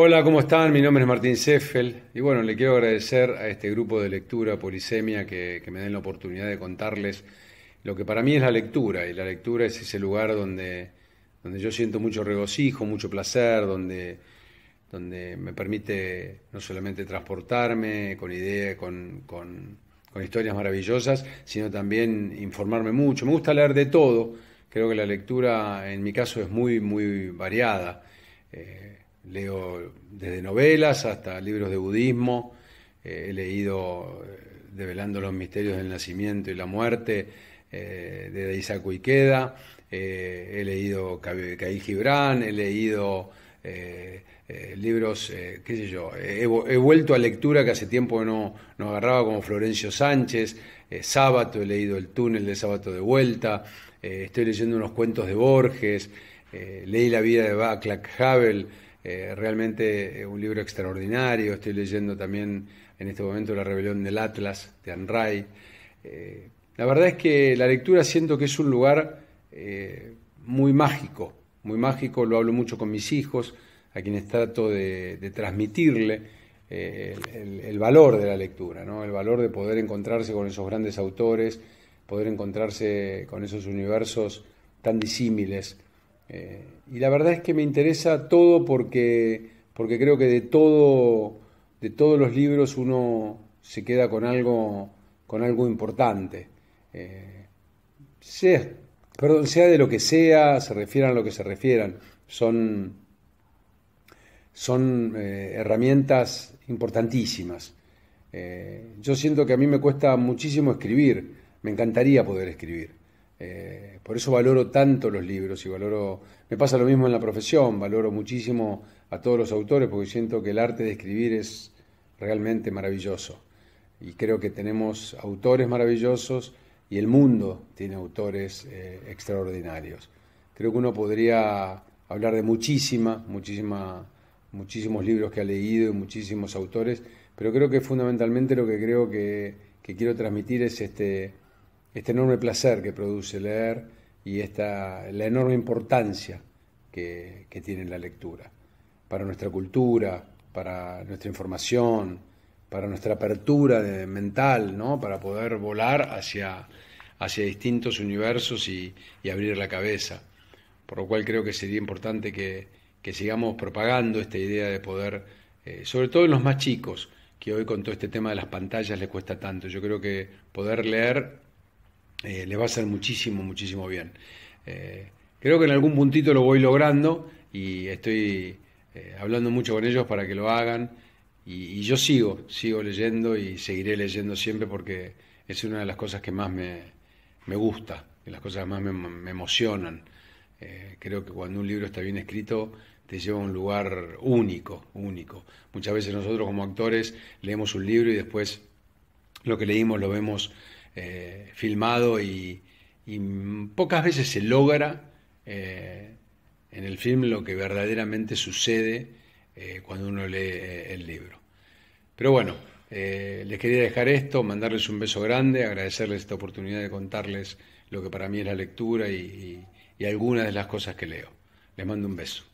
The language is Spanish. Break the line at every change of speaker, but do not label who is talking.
Hola, ¿cómo están? Mi nombre es Martín Seffel y bueno, le quiero agradecer a este grupo de lectura Polisemia que, me den la oportunidad de contarles lo que para mí es la lectura y la lectura es ese lugar donde, donde yo siento mucho regocijo, mucho placer, donde, donde me permite no solamente transportarme con ideas, con, con, historias maravillosas, sino también informarme mucho. Me gusta leer de todo, creo que la lectura en mi caso es muy, muy variada. Eh, Leo desde novelas hasta libros de budismo, eh, he leído eh, Develando los misterios del nacimiento y la muerte eh, de Isaac Ikeda, he leído Caí Gibran, he leído libros, qué sé yo, he, vuelto a lectura que hace tiempo no, agarraba como Florencio Sánchez, Sábado he leído El túnel de Sábato de vuelta, estoy leyendo unos cuentos de Borges, leí la vida de Václav Havel, eh, realmente eh, un libro extraordinario. Estoy leyendo también en este momento La rebelión del Atlas de Anray. Eh, la verdad es que la lectura siento que es un lugar muy mágico, muy mágico. Lo hablo mucho con mis hijos, a quienes trato de, transmitirle el, valor de la lectura, el valor de poder encontrarse con esos grandes autores, poder encontrarse con esos universos tan disímiles eh, y la verdad es que me interesa todo porque, porque creo que de, todo, de todos los libros uno se queda con algo, con algo importante. Eh, sea, sea de lo que sea, se refieran a lo que se refieran. Son, son eh, herramientas importantísimas. yo siento que a mí me cuesta muchísimo escribir, me encantaría poder escribir eh, por eso valoro tanto los libros y valoro, me pasa lo mismo en la profesión, valoro muchísimo a todos los autores porque siento que el arte de escribir es realmente maravilloso. Y creo que tenemos autores maravillosos y el mundo tiene autores eh, extraordinarios. Creo que uno podría hablar de muchísima, muchísima, muchísimos libros que ha leído y muchísimos autores, pero creo que fundamentalmente lo que creo que quiero transmitir es este este enorme placer que produce leer y esta, la enorme importancia que, que tiene la lectura para nuestra cultura, para nuestra información, para nuestra apertura mental, ¿no? para poder volar hacia, hacia distintos universos y, y, abrir la cabeza. Por lo cual creo que sería importante que, que sigamos propagando esta idea de poder, eh, sobre todo en los más chicos, que hoy con todo este tema de las pantallas les cuesta tanto. Yo creo que poder leer les eh, le va a hacer muchísimo, muchísimo bien. Eh, creo que en algún puntito lo voy logrando y estoy eh, hablando mucho con ellos para que lo hagan y, yo sigo, sigo leyendo y seguiré leyendo siempre porque es una de las cosas que más me, gusta, las cosas que más me, me emocionan. creo que cuando un libro está bien escrito te lleva a un lugar único, único. Muchas veces nosotros como actores leemos un libro y después lo que leímos lo vemos eh, filmado y, pocas veces se logra eh, en el film lo que verdaderamente sucede eh, cuando uno lee el libro. Pero bueno, les quería dejar esto, mandarles un beso grande, agradecerles esta oportunidad de contarles lo que para mí es la lectura y, y algunas de las cosas que leo. Les mando un beso.